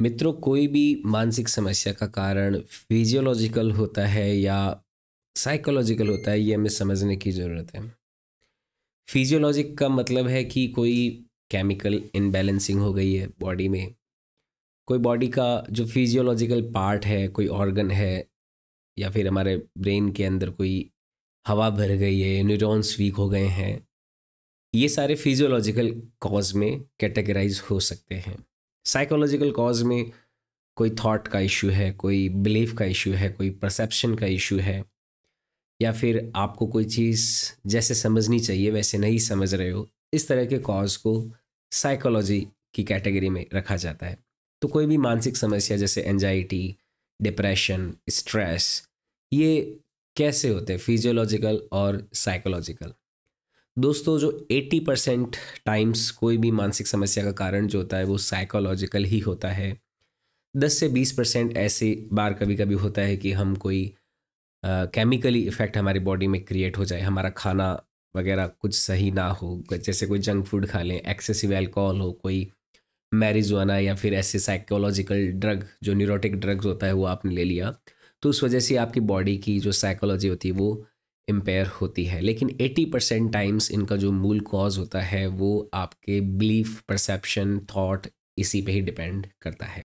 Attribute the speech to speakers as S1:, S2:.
S1: मित्रों कोई भी मानसिक समस्या का कारण फिजियोलॉजिकल होता है या साइकोलॉजिकल होता है ये हमें समझने की ज़रूरत है फिजियोलॉजिक का मतलब है कि कोई केमिकल इनबैलेंसिंग हो गई है बॉडी में कोई बॉडी का जो फिजियोलॉजिकल पार्ट है कोई ऑर्गन है या फिर हमारे ब्रेन के अंदर कोई हवा भर गई है न्यूरॉन्स वीक हो गए हैं ये सारे फिजियोलॉजिकल कॉज में कैटेगराइज हो सकते हैं साइकोलॉजिकल कॉज में कोई थॉट का इशू है कोई बिलीफ का इशू है कोई परसेप्शन का इशू है या फिर आपको कोई चीज़ जैसे समझनी चाहिए वैसे नहीं समझ रहे हो इस तरह के कॉज को साइकोलॉजी की कैटेगरी में रखा जाता है तो कोई भी मानसिक समस्या जैसे एनजाइटी डिप्रेशन स्ट्रेस ये कैसे होते हैं फिजियोलॉजिकल और साइकोलॉजिकल दोस्तों जो 80 परसेंट टाइम्स कोई भी मानसिक समस्या का कारण जो होता है वो साइकोलॉजिकल ही होता है 10 से 20 परसेंट ऐसे बार कभी कभी होता है कि हम कोई केमिकली uh, इफ़ेक्ट हमारी बॉडी में क्रिएट हो जाए हमारा खाना वगैरह कुछ सही ना हो जैसे कोई जंक फूड खा लें एक्सेसिव एल्कोहल हो कोई मैरिजुआना या फिर ऐसे साइकोलॉजिकल ड्रग जो न्यूरोटिक ड्रग्स होता है वो आपने ले लिया तो उस वजह से आपकी बॉडी की जो साइकोलॉजी होती है वो इम्पेयर होती है लेकिन 80 परसेंट टाइम्स इनका जो मूल कॉज होता है वो आपके बिलीफ परसेप्शन थॉट इसी पे ही डिपेंड करता है